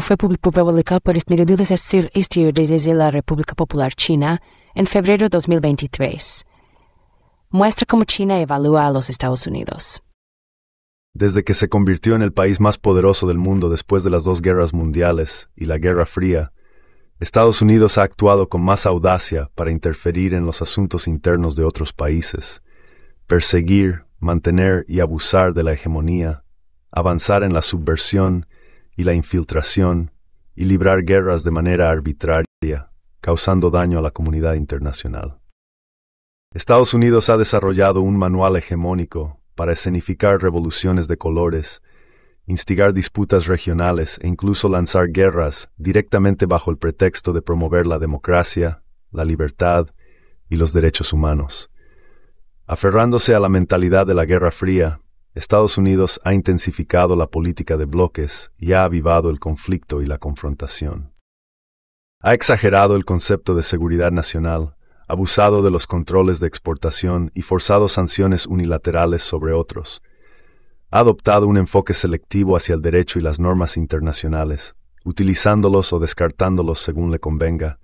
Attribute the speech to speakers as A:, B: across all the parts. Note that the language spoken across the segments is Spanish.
A: fue publicado por el de la República Popular China en febrero de 2023. Muestra cómo China evalúa a los Estados Unidos. Desde que se convirtió en el país más poderoso del mundo después de las dos guerras mundiales y la Guerra Fría, Estados Unidos ha actuado con más audacia para interferir en los asuntos internos de otros países, perseguir, mantener y abusar de la hegemonía, avanzar en la subversión y la infiltración y librar guerras de manera arbitraria, causando daño a la comunidad internacional. Estados Unidos ha desarrollado un manual hegemónico para escenificar revoluciones de colores, instigar disputas regionales e incluso lanzar guerras directamente bajo el pretexto de promover la democracia, la libertad y los derechos humanos. Aferrándose a la mentalidad de la Guerra Fría, Estados Unidos ha intensificado la política de bloques y ha avivado el conflicto y la confrontación. Ha exagerado el concepto de seguridad nacional, abusado de los controles de exportación y forzado sanciones unilaterales sobre otros. Ha adoptado un enfoque selectivo hacia el derecho y las normas internacionales, utilizándolos o descartándolos según le convenga,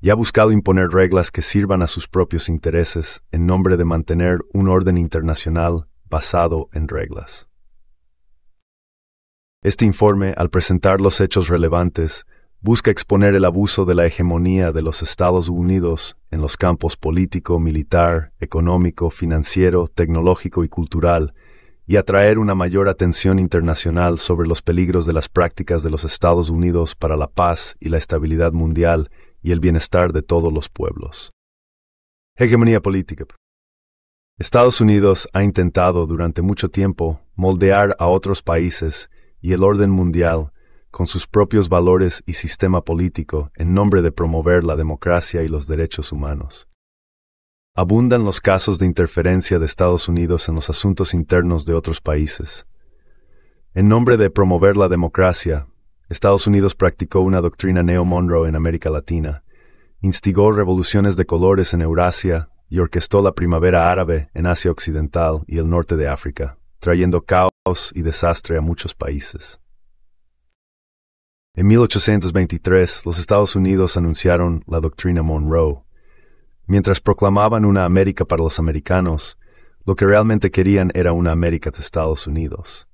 A: y ha buscado imponer reglas que sirvan a sus propios intereses en nombre de mantener un orden internacional basado en reglas. Este informe, al presentar los hechos relevantes, busca exponer el abuso de la hegemonía de los Estados Unidos en los campos político, militar, económico, financiero, tecnológico y cultural, y atraer una mayor atención internacional sobre los peligros de las prácticas de los Estados Unidos para la paz y la estabilidad mundial y el bienestar de todos los pueblos. Hegemonía política. Estados Unidos ha intentado durante mucho tiempo moldear a otros países y el orden mundial con sus propios valores y sistema político en nombre de promover la democracia y los derechos humanos. Abundan los casos de interferencia de Estados Unidos en los asuntos internos de otros países. En nombre de promover la democracia, Estados Unidos practicó una doctrina neo-Monroe en América Latina, instigó revoluciones de colores en Eurasia y orquestó la primavera árabe en Asia Occidental y el norte de África, trayendo caos y desastre a muchos países. En 1823, los Estados Unidos anunciaron la doctrina Monroe. Mientras proclamaban una América para los americanos, lo que realmente querían era una América de Estados Unidos.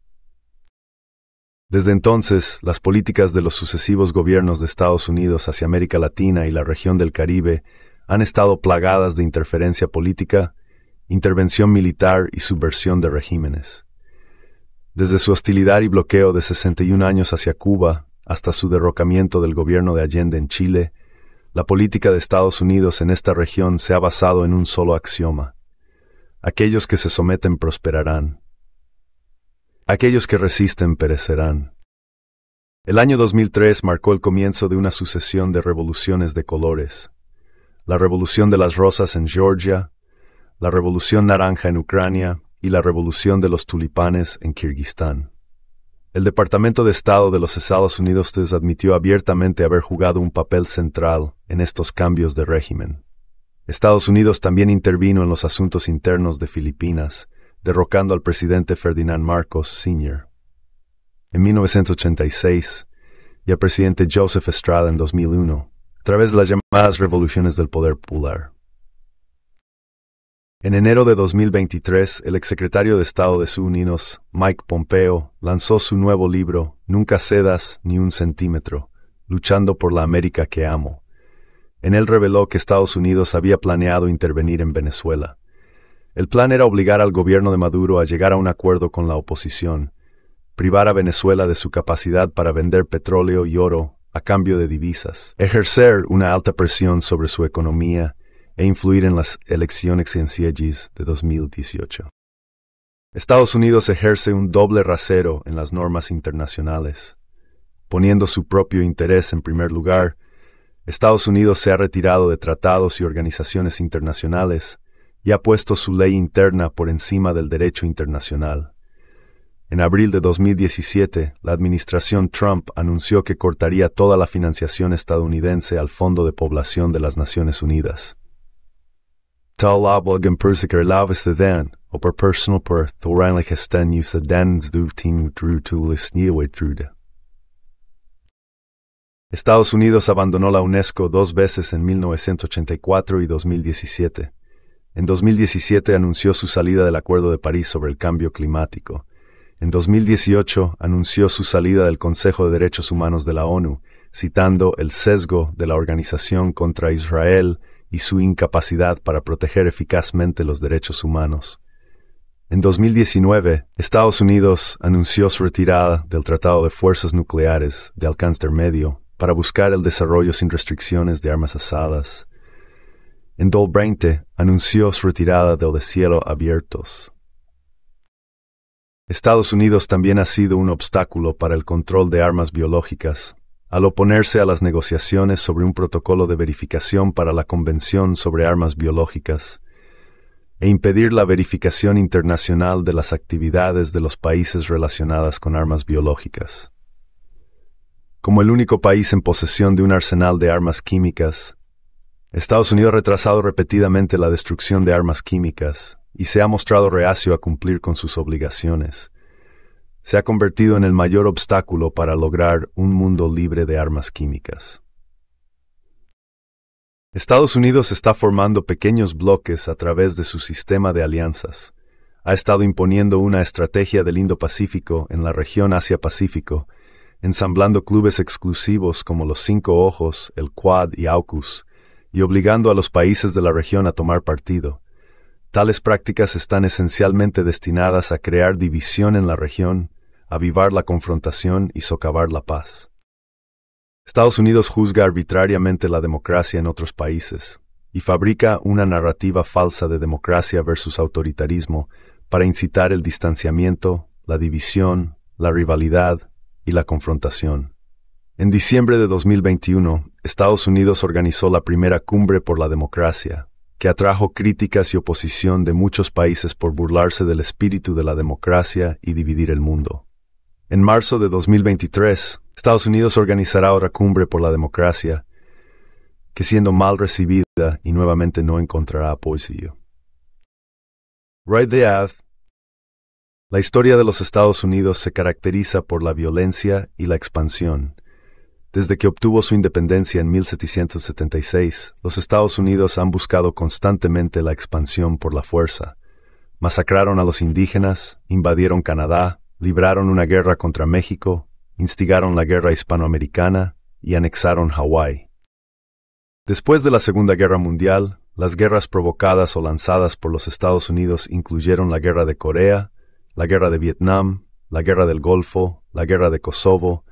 A: Desde entonces, las políticas de los sucesivos gobiernos de Estados Unidos hacia América Latina y la región del Caribe han estado plagadas de interferencia política, intervención militar y subversión de regímenes. Desde su hostilidad y bloqueo de 61 años hacia Cuba hasta su derrocamiento del gobierno de Allende en Chile, la política de Estados Unidos en esta región se ha basado en un solo axioma. Aquellos que se someten prosperarán. Aquellos que resisten perecerán. El año 2003 marcó el comienzo de una sucesión de revoluciones de colores, la Revolución de las Rosas en Georgia, la Revolución Naranja en Ucrania y la Revolución de los Tulipanes en Kirguistán. El Departamento de Estado de los Estados Unidos admitió abiertamente haber jugado un papel central en estos cambios de régimen. Estados Unidos también intervino en los asuntos internos de Filipinas, derrocando al presidente Ferdinand Marcos Sr. en 1986 y al presidente Joseph Estrada en 2001 a través de las llamadas revoluciones del poder popular. En enero de 2023, el exsecretario de Estado de Unidos, Mike Pompeo, lanzó su nuevo libro, Nunca cedas ni un centímetro, luchando por la América que amo. En él reveló que Estados Unidos había planeado intervenir en Venezuela. El plan era obligar al gobierno de Maduro a llegar a un acuerdo con la oposición, privar a Venezuela de su capacidad para vender petróleo y oro a cambio de divisas, ejercer una alta presión sobre su economía e influir en las elecciones sencillas de 2018. Estados Unidos ejerce un doble rasero en las normas internacionales. Poniendo su propio interés en primer lugar, Estados Unidos se ha retirado de tratados y organizaciones internacionales y ha puesto su ley interna por encima del derecho internacional. En abril de 2017, la administración Trump anunció que cortaría toda la financiación estadounidense al Fondo de Población de las Naciones Unidas. Estados Unidos abandonó la UNESCO dos veces en 1984 y 2017. En 2017 anunció su salida del Acuerdo de París sobre el cambio climático, en 2018 anunció su salida del Consejo de Derechos Humanos de la ONU, citando el sesgo de la organización contra Israel y su incapacidad para proteger eficazmente los derechos humanos. En 2019, Estados Unidos anunció su retirada del Tratado de Fuerzas Nucleares de alcance medio para buscar el desarrollo sin restricciones de armas asadas. En Dolbreinte anunció su retirada del de cielo abiertos, Estados Unidos también ha sido un obstáculo para el control de armas biológicas, al oponerse a las negociaciones sobre un protocolo de verificación para la Convención sobre Armas Biológicas, e impedir la verificación internacional de las actividades de los países relacionadas con armas biológicas. Como el único país en posesión de un arsenal de armas químicas, Estados Unidos ha retrasado repetidamente la destrucción de armas químicas, y se ha mostrado reacio a cumplir con sus obligaciones. Se ha convertido en el mayor obstáculo para lograr un mundo libre de armas químicas. Estados Unidos está formando pequeños bloques a través de su sistema de alianzas. Ha estado imponiendo una estrategia del Indo-Pacífico en la región Asia-Pacífico, ensamblando clubes exclusivos como los Cinco Ojos, el Quad y AUKUS, y obligando a los países de la región a tomar partido. Tales prácticas están esencialmente destinadas a crear división en la región, avivar la confrontación y socavar la paz. Estados Unidos juzga arbitrariamente la democracia en otros países y fabrica una narrativa falsa de democracia versus autoritarismo para incitar el distanciamiento, la división, la rivalidad y la confrontación. En diciembre de 2021, Estados Unidos organizó la primera cumbre por la democracia, que atrajo críticas y oposición de muchos países por burlarse del espíritu de la democracia y dividir el mundo. En marzo de 2023, Estados Unidos organizará otra cumbre por la democracia, que siendo mal recibida y nuevamente no encontrará apoyo. Right the Ad, la historia de los Estados Unidos se caracteriza por la violencia y la expansión, desde que obtuvo su independencia en 1776, los Estados Unidos han buscado constantemente la expansión por la fuerza. Masacraron a los indígenas, invadieron Canadá, libraron una guerra contra México, instigaron la guerra hispanoamericana y anexaron Hawái. Después de la Segunda Guerra Mundial, las guerras provocadas o lanzadas por los Estados Unidos incluyeron la Guerra de Corea, la Guerra de Vietnam, la Guerra del Golfo, la Guerra de Kosovo,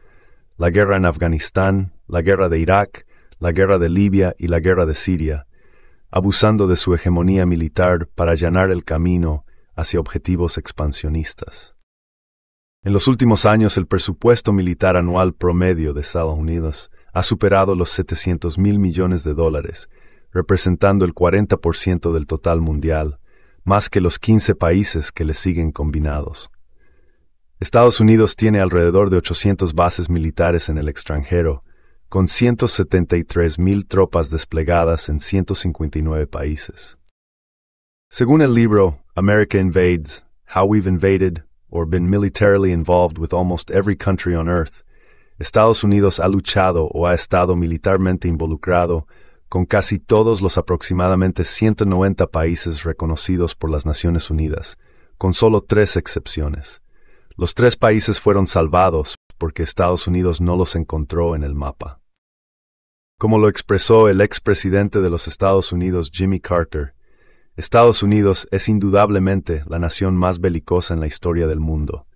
A: la guerra en Afganistán, la guerra de Irak, la guerra de Libia y la guerra de Siria, abusando de su hegemonía militar para allanar el camino hacia objetivos expansionistas. En los últimos años el presupuesto militar anual promedio de Estados Unidos ha superado los 700 mil millones de dólares, representando el 40% del total mundial, más que los 15 países que le siguen combinados. Estados Unidos tiene alrededor de 800 bases militares en el extranjero, con 173.000 tropas desplegadas en 159 países. Según el libro America Invades, How We've Invaded or Been Militarily Involved with Almost Every Country on Earth, Estados Unidos ha luchado o ha estado militarmente involucrado con casi todos los aproximadamente 190 países reconocidos por las Naciones Unidas, con solo tres excepciones. Los tres países fueron salvados porque Estados Unidos no los encontró en el mapa. Como lo expresó el expresidente de los Estados Unidos Jimmy Carter, Estados Unidos es indudablemente la nación más belicosa en la historia del mundo.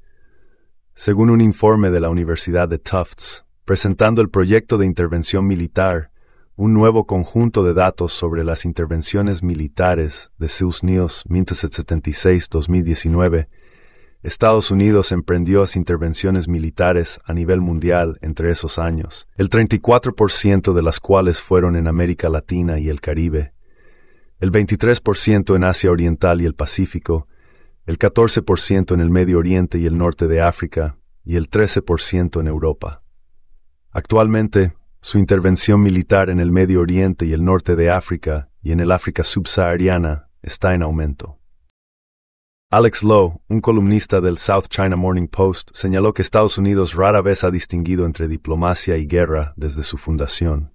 A: Según un informe de la Universidad de Tufts, presentando el proyecto de intervención militar, un nuevo conjunto de datos sobre las intervenciones militares de Seuss News 1976-2019, Estados Unidos emprendió las intervenciones militares a nivel mundial entre esos años, el 34% de las cuales fueron en América Latina y el Caribe, el 23% en Asia Oriental y el Pacífico, el 14% en el Medio Oriente y el norte de África, y el 13% en Europa. Actualmente, su intervención militar en el Medio Oriente y el norte de África y en el África subsahariana está en aumento. Alex Lowe, un columnista del South China Morning Post, señaló que Estados Unidos rara vez ha distinguido entre diplomacia y guerra desde su fundación.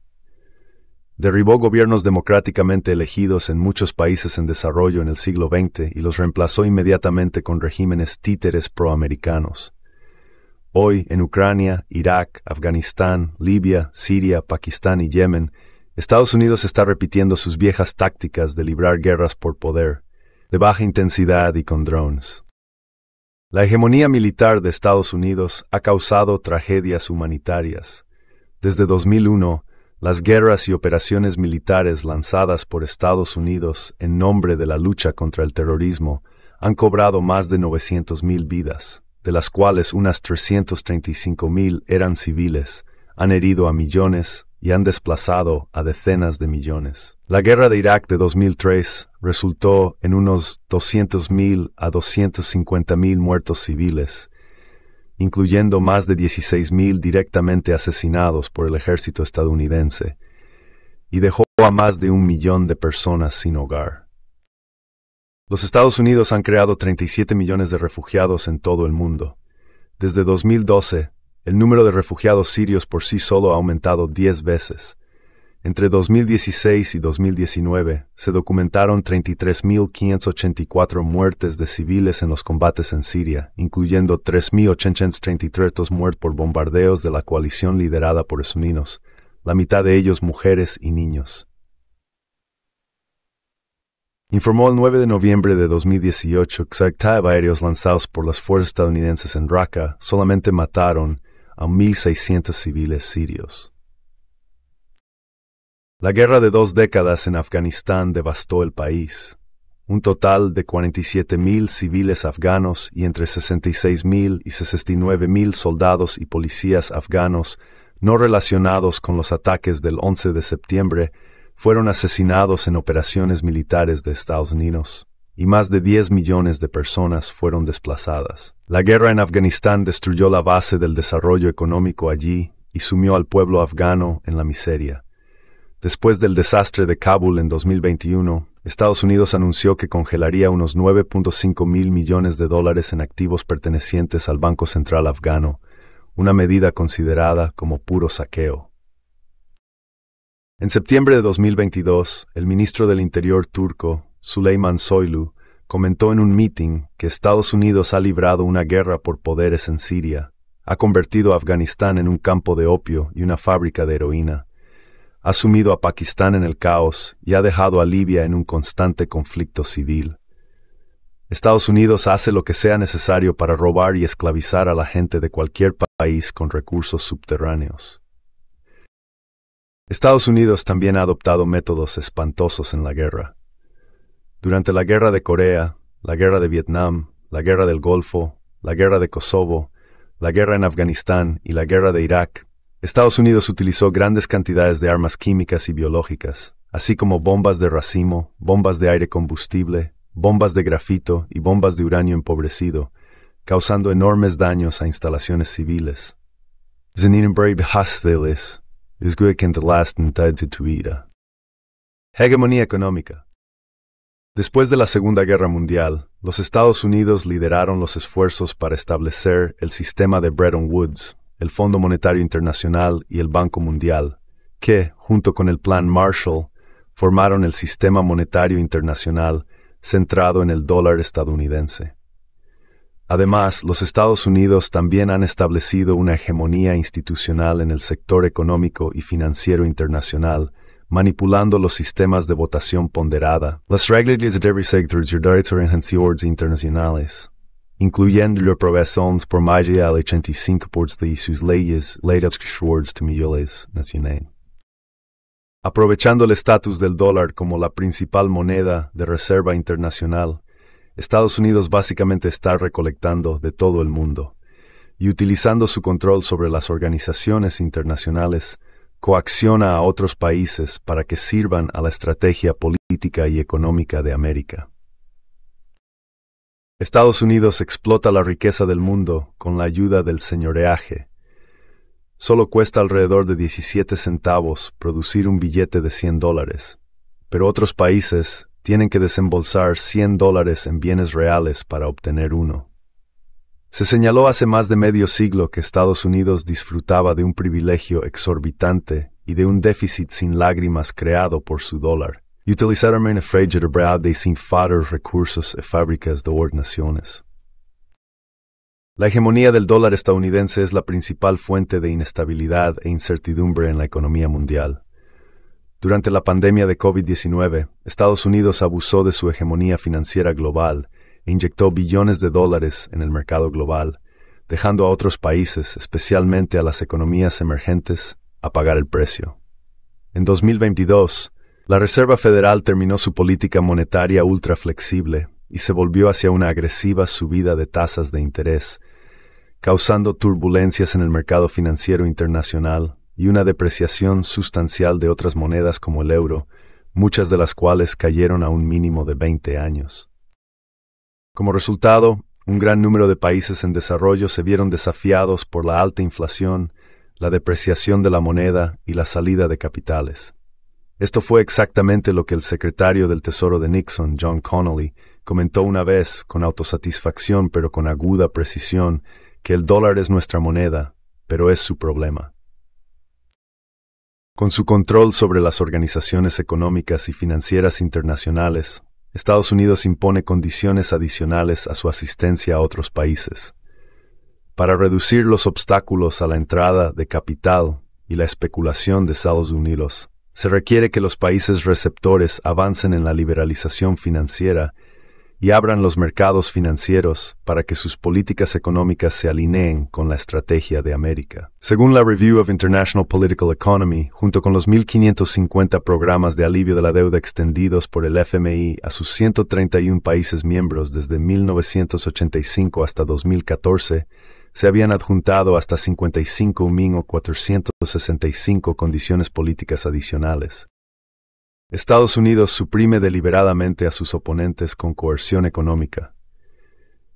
A: Derribó gobiernos democráticamente elegidos en muchos países en desarrollo en el siglo XX y los reemplazó inmediatamente con regímenes títeres proamericanos. Hoy, en Ucrania, Irak, Afganistán, Libia, Siria, Pakistán y Yemen, Estados Unidos está repitiendo sus viejas tácticas de librar guerras por poder de baja intensidad y con drones. La hegemonía militar de Estados Unidos ha causado tragedias humanitarias. Desde 2001, las guerras y operaciones militares lanzadas por Estados Unidos en nombre de la lucha contra el terrorismo han cobrado más de 900.000 vidas, de las cuales unas 335.000 eran civiles, han herido a millones y han desplazado a decenas de millones. La guerra de Irak de 2003 resultó en unos 200.000 a 250.000 muertos civiles, incluyendo más de 16.000 directamente asesinados por el ejército estadounidense, y dejó a más de un millón de personas sin hogar. Los Estados Unidos han creado 37 millones de refugiados en todo el mundo. Desde 2012, el número de refugiados sirios por sí solo ha aumentado 10 veces, entre 2016 y 2019 se documentaron 33.584 muertes de civiles en los combates en Siria, incluyendo 3.833 muertos por bombardeos de la coalición liderada por Suninos, la mitad de ellos mujeres y niños. Informó el 9 de noviembre de 2018 que Zagtaev aéreos lanzados por las fuerzas estadounidenses en Raqqa solamente mataron a 1.600 civiles sirios. La guerra de dos décadas en Afganistán devastó el país. Un total de 47.000 civiles afganos y entre 66.000 y 69.000 soldados y policías afganos no relacionados con los ataques del 11 de septiembre fueron asesinados en operaciones militares de Estados Unidos y más de 10 millones de personas fueron desplazadas. La guerra en Afganistán destruyó la base del desarrollo económico allí y sumió al pueblo afgano en la miseria. Después del desastre de Kabul en 2021, Estados Unidos anunció que congelaría unos 9.5 mil millones de dólares en activos pertenecientes al Banco Central afgano, una medida considerada como puro saqueo. En septiembre de 2022, el ministro del Interior turco, Süleyman Soylu, comentó en un meeting que Estados Unidos ha librado una guerra por poderes en Siria, ha convertido a Afganistán en un campo de opio y una fábrica de heroína, ha sumido a Pakistán en el caos y ha dejado a Libia en un constante conflicto civil. Estados Unidos hace lo que sea necesario para robar y esclavizar a la gente de cualquier país con recursos subterráneos. Estados Unidos también ha adoptado métodos espantosos en la guerra. Durante la guerra de Corea, la guerra de Vietnam, la guerra del Golfo, la guerra de Kosovo, la guerra en Afganistán y la guerra de Irak, Estados Unidos utilizó grandes cantidades de armas químicas y biológicas, así como bombas de racimo, bombas de aire combustible, bombas de grafito y bombas de uranio empobrecido, causando enormes daños a instalaciones civiles. Hegemonía económica. Después de la Segunda Guerra Mundial, los Estados Unidos lideraron los esfuerzos para establecer el sistema de Bretton Woods, el Fondo Monetario Internacional y el Banco Mundial, que, junto con el Plan Marshall, formaron el sistema monetario internacional centrado en el dólar estadounidense. Además, los Estados Unidos también han establecido una hegemonía institucional en el sector económico y financiero internacional, manipulando los sistemas de votación ponderada, las de internacionales incluyendo por e de sus de que Aprovechando el estatus del dólar como la principal moneda de reserva internacional, Estados Unidos básicamente está recolectando de todo el mundo y utilizando su control sobre las organizaciones internacionales, coacciona a otros países para que sirvan a la estrategia política y económica de América. Estados Unidos explota la riqueza del mundo con la ayuda del señoreaje. Solo cuesta alrededor de 17 centavos producir un billete de 100 dólares, pero otros países tienen que desembolsar 100 dólares en bienes reales para obtener uno. Se señaló hace más de medio siglo que Estados Unidos disfrutaba de un privilegio exorbitante y de un déficit sin lágrimas creado por su dólar y a de sin recursos y e fábricas de ordenaciones. La hegemonía del dólar estadounidense es la principal fuente de inestabilidad e incertidumbre en la economía mundial. Durante la pandemia de COVID-19, Estados Unidos abusó de su hegemonía financiera global e inyectó billones de dólares en el mercado global, dejando a otros países, especialmente a las economías emergentes, a pagar el precio. En 2022, la Reserva Federal terminó su política monetaria ultra flexible y se volvió hacia una agresiva subida de tasas de interés, causando turbulencias en el mercado financiero internacional y una depreciación sustancial de otras monedas como el euro, muchas de las cuales cayeron a un mínimo de 20 años. Como resultado, un gran número de países en desarrollo se vieron desafiados por la alta inflación, la depreciación de la moneda y la salida de capitales. Esto fue exactamente lo que el secretario del Tesoro de Nixon, John Connolly, comentó una vez, con autosatisfacción pero con aguda precisión, que el dólar es nuestra moneda, pero es su problema. Con su control sobre las organizaciones económicas y financieras internacionales, Estados Unidos impone condiciones adicionales a su asistencia a otros países. Para reducir los obstáculos a la entrada de capital y la especulación de Estados Unidos, se requiere que los países receptores avancen en la liberalización financiera y abran los mercados financieros para que sus políticas económicas se alineen con la estrategia de América. Según la Review of International Political Economy, junto con los 1.550 programas de alivio de la deuda extendidos por el FMI a sus 131 países miembros desde 1985 hasta 2014, se habían adjuntado hasta 55.465 o 465 condiciones políticas adicionales. Estados Unidos suprime deliberadamente a sus oponentes con coerción económica.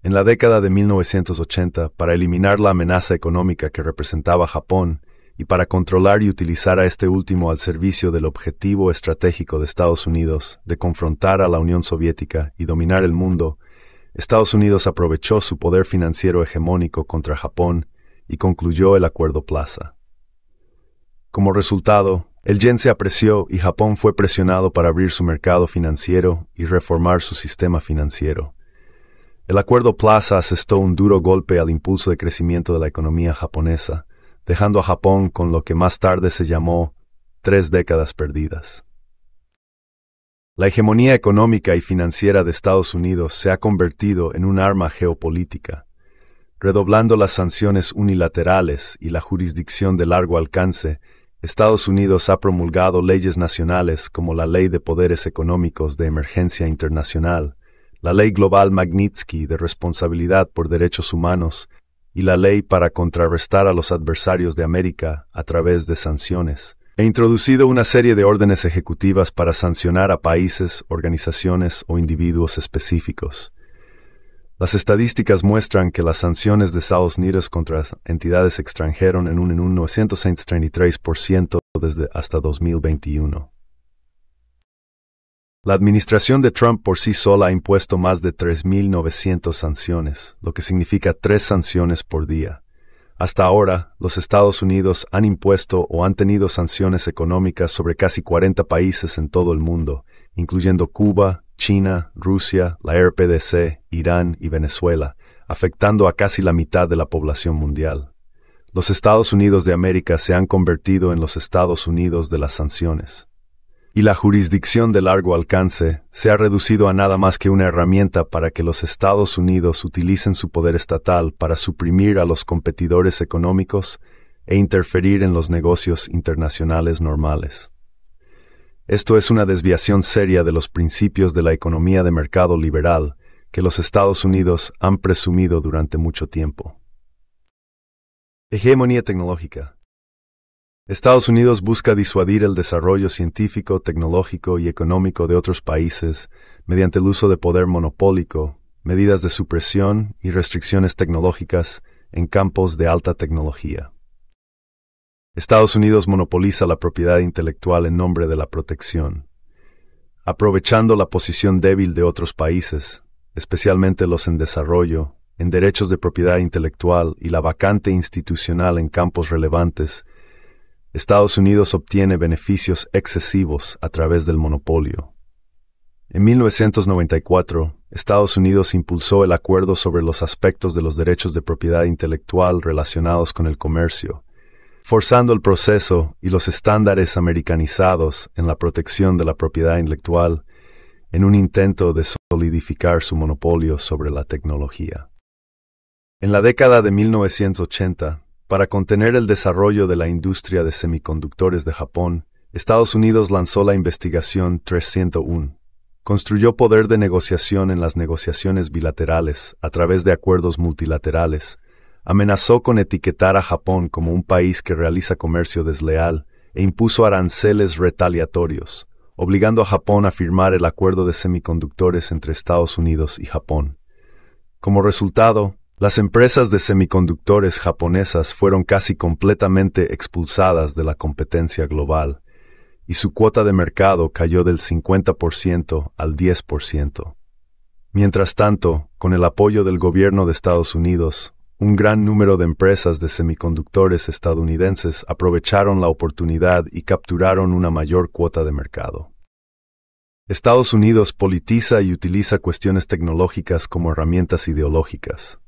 A: En la década de 1980, para eliminar la amenaza económica que representaba Japón y para controlar y utilizar a este último al servicio del objetivo estratégico de Estados Unidos de confrontar a la Unión Soviética y dominar el mundo, Estados Unidos aprovechó su poder financiero hegemónico contra Japón y concluyó el Acuerdo Plaza. Como resultado, el yen se apreció y Japón fue presionado para abrir su mercado financiero y reformar su sistema financiero. El Acuerdo Plaza asestó un duro golpe al impulso de crecimiento de la economía japonesa, dejando a Japón con lo que más tarde se llamó tres décadas perdidas. La hegemonía económica y financiera de Estados Unidos se ha convertido en un arma geopolítica, redoblando las sanciones unilaterales y la jurisdicción de largo alcance Estados Unidos ha promulgado leyes nacionales como la Ley de Poderes Económicos de Emergencia Internacional, la Ley Global Magnitsky de Responsabilidad por Derechos Humanos y la Ley para contrarrestar a los adversarios de América a través de sanciones. Ha e introducido una serie de órdenes ejecutivas para sancionar a países, organizaciones o individuos específicos. Las estadísticas muestran que las sanciones de Estados Unidos contra entidades extranjeras en un, en un 933% desde hasta 2021. La administración de Trump por sí sola ha impuesto más de 3.900 sanciones, lo que significa tres sanciones por día. Hasta ahora, los Estados Unidos han impuesto o han tenido sanciones económicas sobre casi 40 países en todo el mundo, incluyendo Cuba, China, Rusia, la RPDC, Irán y Venezuela, afectando a casi la mitad de la población mundial. Los Estados Unidos de América se han convertido en los Estados Unidos de las sanciones y la jurisdicción de largo alcance se ha reducido a nada más que una herramienta para que los Estados Unidos utilicen su poder estatal para suprimir a los competidores económicos e interferir en los negocios internacionales normales. Esto es una desviación seria de los principios de la economía de mercado liberal que los Estados Unidos han presumido durante mucho tiempo. Hegemonía tecnológica. Estados Unidos busca disuadir el desarrollo científico, tecnológico y económico de otros países mediante el uso de poder monopólico, medidas de supresión y restricciones tecnológicas en campos de alta tecnología. Estados Unidos monopoliza la propiedad intelectual en nombre de la protección, aprovechando la posición débil de otros países, especialmente los en desarrollo, en derechos de propiedad intelectual y la vacante institucional en campos relevantes Estados Unidos obtiene beneficios excesivos a través del monopolio. En 1994, Estados Unidos impulsó el acuerdo sobre los aspectos de los derechos de propiedad intelectual relacionados con el comercio, forzando el proceso y los estándares americanizados en la protección de la propiedad intelectual en un intento de solidificar su monopolio sobre la tecnología. En la década de 1980, para contener el desarrollo de la industria de semiconductores de Japón, Estados Unidos lanzó la investigación 301. Construyó poder de negociación en las negociaciones bilaterales a través de acuerdos multilaterales. Amenazó con etiquetar a Japón como un país que realiza comercio desleal e impuso aranceles retaliatorios, obligando a Japón a firmar el acuerdo de semiconductores entre Estados Unidos y Japón. Como resultado, las empresas de semiconductores japonesas fueron casi completamente expulsadas de la competencia global y su cuota de mercado cayó del 50% al 10%. Mientras tanto, con el apoyo del gobierno de Estados Unidos, un gran número de empresas de semiconductores estadounidenses aprovecharon la oportunidad y capturaron una mayor cuota de mercado. Estados Unidos politiza y utiliza cuestiones tecnológicas como herramientas ideológicas.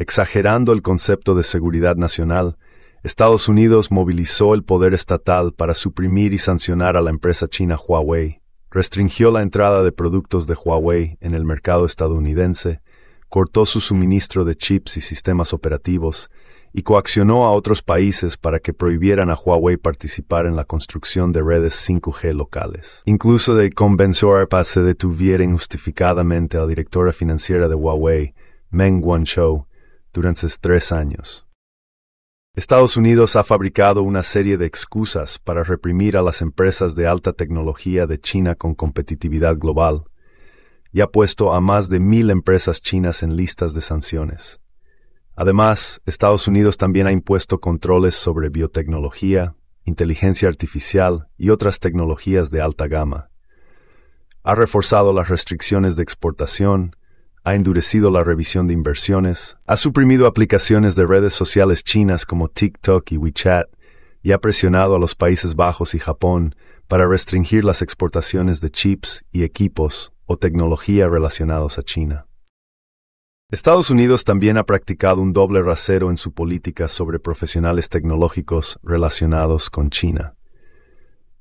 A: Exagerando el concepto de seguridad nacional, Estados Unidos movilizó el poder estatal para suprimir y sancionar a la empresa china Huawei, restringió la entrada de productos de Huawei en el mercado estadounidense, cortó su suministro de chips y sistemas operativos, y coaccionó a otros países para que prohibieran a Huawei participar en la construcción de redes 5G locales. Incluso de que se detuviera injustificadamente a la directora financiera de Huawei, Meng Wanzhou, durante tres años. Estados Unidos ha fabricado una serie de excusas para reprimir a las empresas de alta tecnología de China con competitividad global y ha puesto a más de mil empresas chinas en listas de sanciones. Además, Estados Unidos también ha impuesto controles sobre biotecnología, inteligencia artificial y otras tecnologías de alta gama. Ha reforzado las restricciones de exportación ha endurecido la revisión de inversiones, ha suprimido aplicaciones de redes sociales chinas como TikTok y WeChat, y ha presionado a los Países Bajos y Japón para restringir las exportaciones de chips y equipos o tecnología relacionados a China. Estados Unidos también ha practicado un doble rasero en su política sobre profesionales tecnológicos relacionados con China.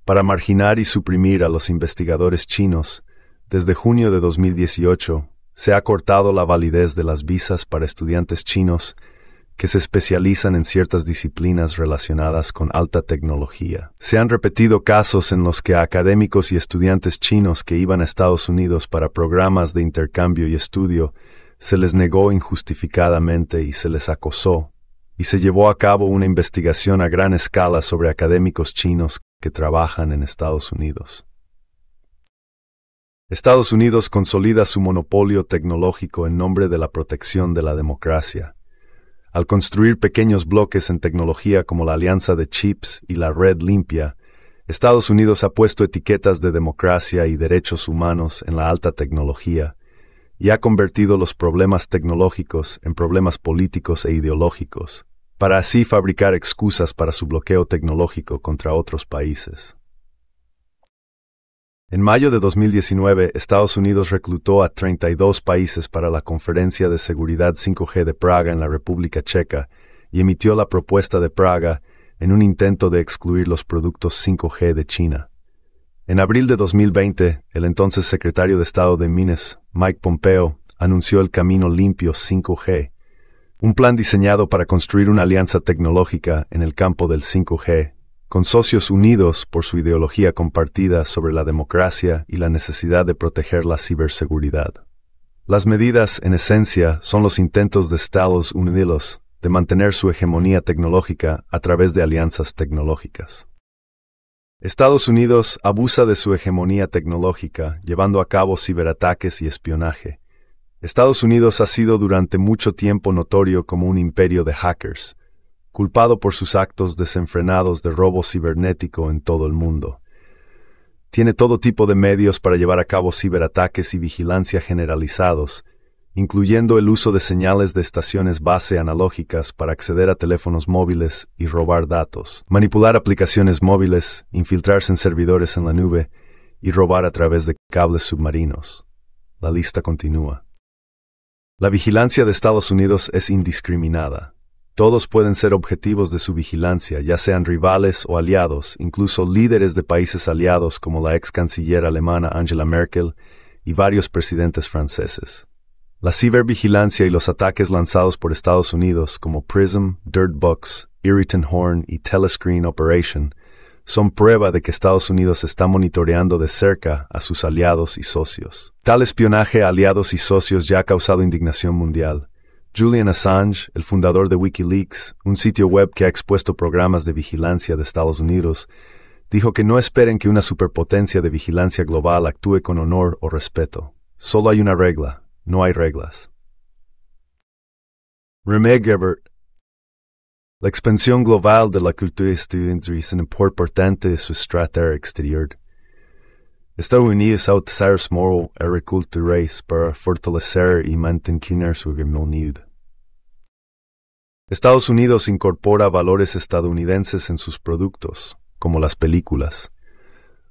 A: Para marginar y suprimir a los investigadores chinos, desde junio de 2018, se ha cortado la validez de las visas para estudiantes chinos que se especializan en ciertas disciplinas relacionadas con alta tecnología. Se han repetido casos en los que a académicos y estudiantes chinos que iban a Estados Unidos para programas de intercambio y estudio se les negó injustificadamente y se les acosó, y se llevó a cabo una investigación a gran escala sobre académicos chinos que trabajan en Estados Unidos. Estados Unidos consolida su monopolio tecnológico en nombre de la protección de la democracia. Al construir pequeños bloques en tecnología como la Alianza de Chips y la Red Limpia, Estados Unidos ha puesto etiquetas de democracia y derechos humanos en la alta tecnología y ha convertido los problemas tecnológicos en problemas políticos e ideológicos, para así fabricar excusas para su bloqueo tecnológico contra otros países. En mayo de 2019, Estados Unidos reclutó a 32 países para la Conferencia de Seguridad 5G de Praga en la República Checa y emitió la propuesta de Praga en un intento de excluir los productos 5G de China. En abril de 2020, el entonces secretario de Estado de Minas, Mike Pompeo, anunció el Camino Limpio 5G, un plan diseñado para construir una alianza tecnológica en el campo del 5G con socios unidos por su ideología compartida sobre la democracia y la necesidad de proteger la ciberseguridad. Las medidas, en esencia, son los intentos de Estados Unidos de mantener su hegemonía tecnológica a través de alianzas tecnológicas. Estados Unidos abusa de su hegemonía tecnológica, llevando a cabo ciberataques y espionaje. Estados Unidos ha sido durante mucho tiempo notorio como un imperio de hackers, culpado por sus actos desenfrenados de robo cibernético en todo el mundo. Tiene todo tipo de medios para llevar a cabo ciberataques y vigilancia generalizados, incluyendo el uso de señales de estaciones base analógicas para acceder a teléfonos móviles y robar datos, manipular aplicaciones móviles, infiltrarse en servidores en la nube y robar a través de cables submarinos. La lista continúa. La vigilancia de Estados Unidos es indiscriminada, todos pueden ser objetivos de su vigilancia, ya sean rivales o aliados, incluso líderes de países aliados como la ex canciller alemana Angela Merkel y varios presidentes franceses. La cibervigilancia y los ataques lanzados por Estados Unidos como PRISM, Dirtbox, Irritant Horn y Telescreen Operation son prueba de que Estados Unidos está monitoreando de cerca a sus aliados y socios. Tal espionaje a aliados y socios ya ha causado indignación mundial Julian Assange, el fundador de Wikileaks, un sitio web que ha expuesto programas de vigilancia de Estados Unidos, dijo que no esperen que una superpotencia de vigilancia global actúe con honor o respeto. Solo hay una regla, no hay reglas. Gebert. La expansión global de la cultura estudiantil es un importante de su estrategia exterior. Estados Unidos para fortalecer Estados Unidos incorpora valores estadounidenses en sus productos, como las películas.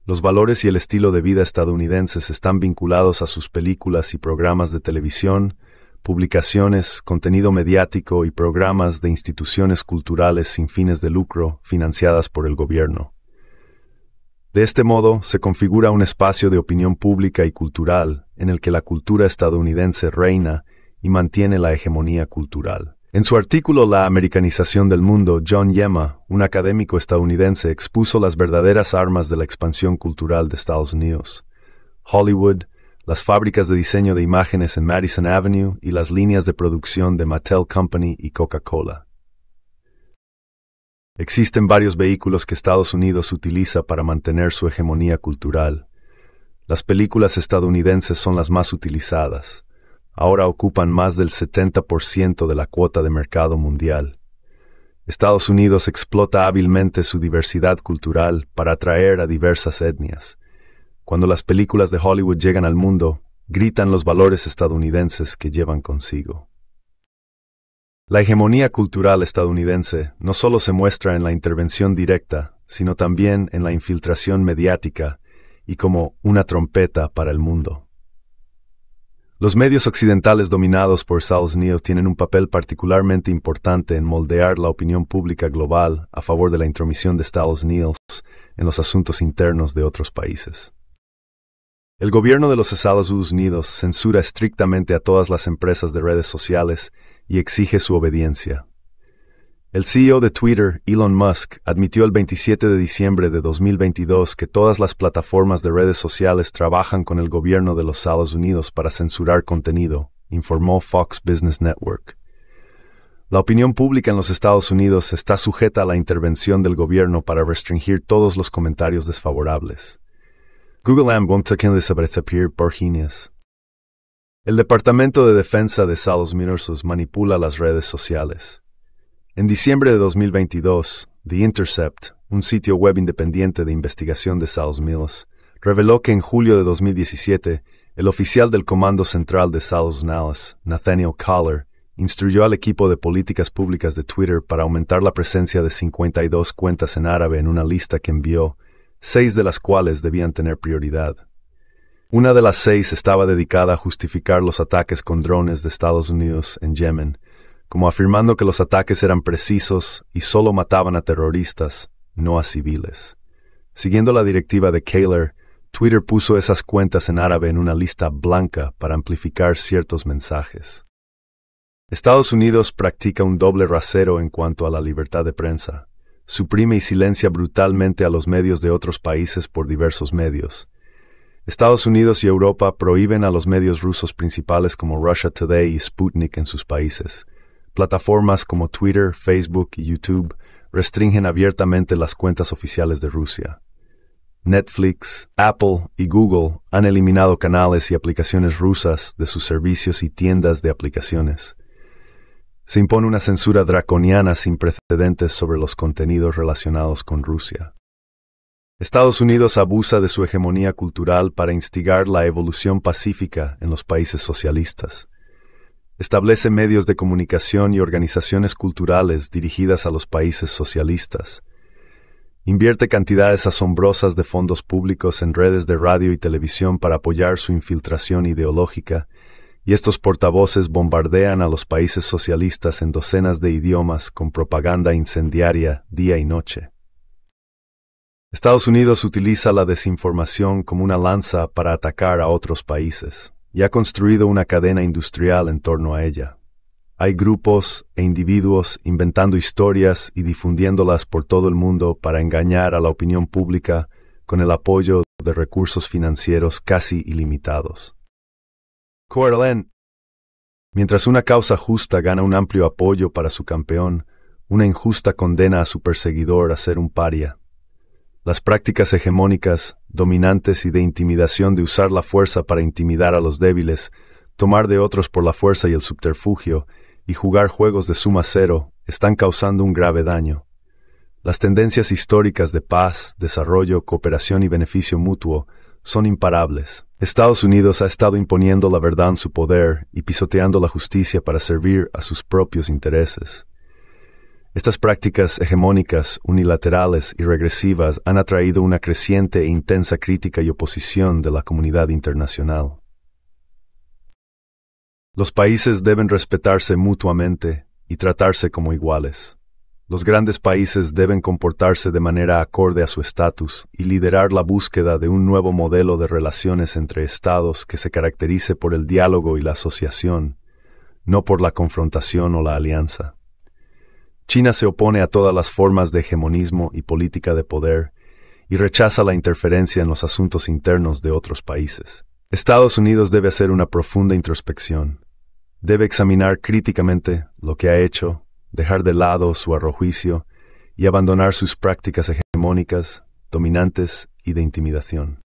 A: Los valores y el estilo de vida estadounidenses están vinculados a sus películas y programas de televisión, publicaciones, contenido mediático y programas de instituciones culturales sin fines de lucro financiadas por el gobierno. De este modo, se configura un espacio de opinión pública y cultural en el que la cultura estadounidense reina y mantiene la hegemonía cultural. En su artículo La americanización del mundo, John Yema, un académico estadounidense, expuso las verdaderas armas de la expansión cultural de Estados Unidos. Hollywood, las fábricas de diseño de imágenes en Madison Avenue y las líneas de producción de Mattel Company y Coca-Cola. Existen varios vehículos que Estados Unidos utiliza para mantener su hegemonía cultural. Las películas estadounidenses son las más utilizadas. Ahora ocupan más del 70% de la cuota de mercado mundial. Estados Unidos explota hábilmente su diversidad cultural para atraer a diversas etnias. Cuando las películas de Hollywood llegan al mundo, gritan los valores estadounidenses que llevan consigo. La hegemonía cultural estadounidense no solo se muestra en la intervención directa, sino también en la infiltración mediática y como una trompeta para el mundo. Los medios occidentales dominados por Estados Unidos tienen un papel particularmente importante en moldear la opinión pública global a favor de la intromisión de Estados Unidos en los asuntos internos de otros países. El gobierno de los Estados Unidos censura estrictamente a todas las empresas de redes sociales y exige su obediencia. El CEO de Twitter, Elon Musk, admitió el 27 de diciembre de 2022 que todas las plataformas de redes sociales trabajan con el gobierno de los Estados Unidos para censurar contenido, informó Fox Business Network. La opinión pública en los Estados Unidos está sujeta a la intervención del gobierno para restringir todos los comentarios desfavorables. Google Am disappear por genius. El Departamento de Defensa de Salos Unidos manipula las redes sociales. En diciembre de 2022, The Intercept, un sitio web independiente de investigación de Salos Mills, reveló que en julio de 2017, el oficial del Comando Central de Salos Nalas, Nathaniel Collar, instruyó al equipo de políticas públicas de Twitter para aumentar la presencia de 52 cuentas en árabe en una lista que envió, seis de las cuales debían tener prioridad. Una de las seis estaba dedicada a justificar los ataques con drones de Estados Unidos en Yemen, como afirmando que los ataques eran precisos y solo mataban a terroristas, no a civiles. Siguiendo la directiva de Kaler, Twitter puso esas cuentas en árabe en una lista blanca para amplificar ciertos mensajes. Estados Unidos practica un doble rasero en cuanto a la libertad de prensa. Suprime y silencia brutalmente a los medios de otros países por diversos medios, Estados Unidos y Europa prohíben a los medios rusos principales como Russia Today y Sputnik en sus países. Plataformas como Twitter, Facebook y YouTube restringen abiertamente las cuentas oficiales de Rusia. Netflix, Apple y Google han eliminado canales y aplicaciones rusas de sus servicios y tiendas de aplicaciones. Se impone una censura draconiana sin precedentes sobre los contenidos relacionados con Rusia. Estados Unidos abusa de su hegemonía cultural para instigar la evolución pacífica en los países socialistas. Establece medios de comunicación y organizaciones culturales dirigidas a los países socialistas. Invierte cantidades asombrosas de fondos públicos en redes de radio y televisión para apoyar su infiltración ideológica, y estos portavoces bombardean a los países socialistas en docenas de idiomas con propaganda incendiaria día y noche. Estados Unidos utiliza la desinformación como una lanza para atacar a otros países y ha construido una cadena industrial en torno a ella. Hay grupos e individuos inventando historias y difundiéndolas por todo el mundo para engañar a la opinión pública con el apoyo de recursos financieros casi ilimitados. Coeur Mientras una causa justa gana un amplio apoyo para su campeón, una injusta condena a su perseguidor a ser un paria. Las prácticas hegemónicas, dominantes y de intimidación de usar la fuerza para intimidar a los débiles, tomar de otros por la fuerza y el subterfugio, y jugar juegos de suma cero, están causando un grave daño. Las tendencias históricas de paz, desarrollo, cooperación y beneficio mutuo son imparables. Estados Unidos ha estado imponiendo la verdad en su poder y pisoteando la justicia para servir a sus propios intereses. Estas prácticas hegemónicas, unilaterales y regresivas han atraído una creciente e intensa crítica y oposición de la comunidad internacional. Los países deben respetarse mutuamente y tratarse como iguales. Los grandes países deben comportarse de manera acorde a su estatus y liderar la búsqueda de un nuevo modelo de relaciones entre estados que se caracterice por el diálogo y la asociación, no por la confrontación o la alianza. China se opone a todas las formas de hegemonismo y política de poder y rechaza la interferencia en los asuntos internos de otros países. Estados Unidos debe hacer una profunda introspección. Debe examinar críticamente lo que ha hecho, dejar de lado su arrojuicio y abandonar sus prácticas hegemónicas, dominantes y de intimidación.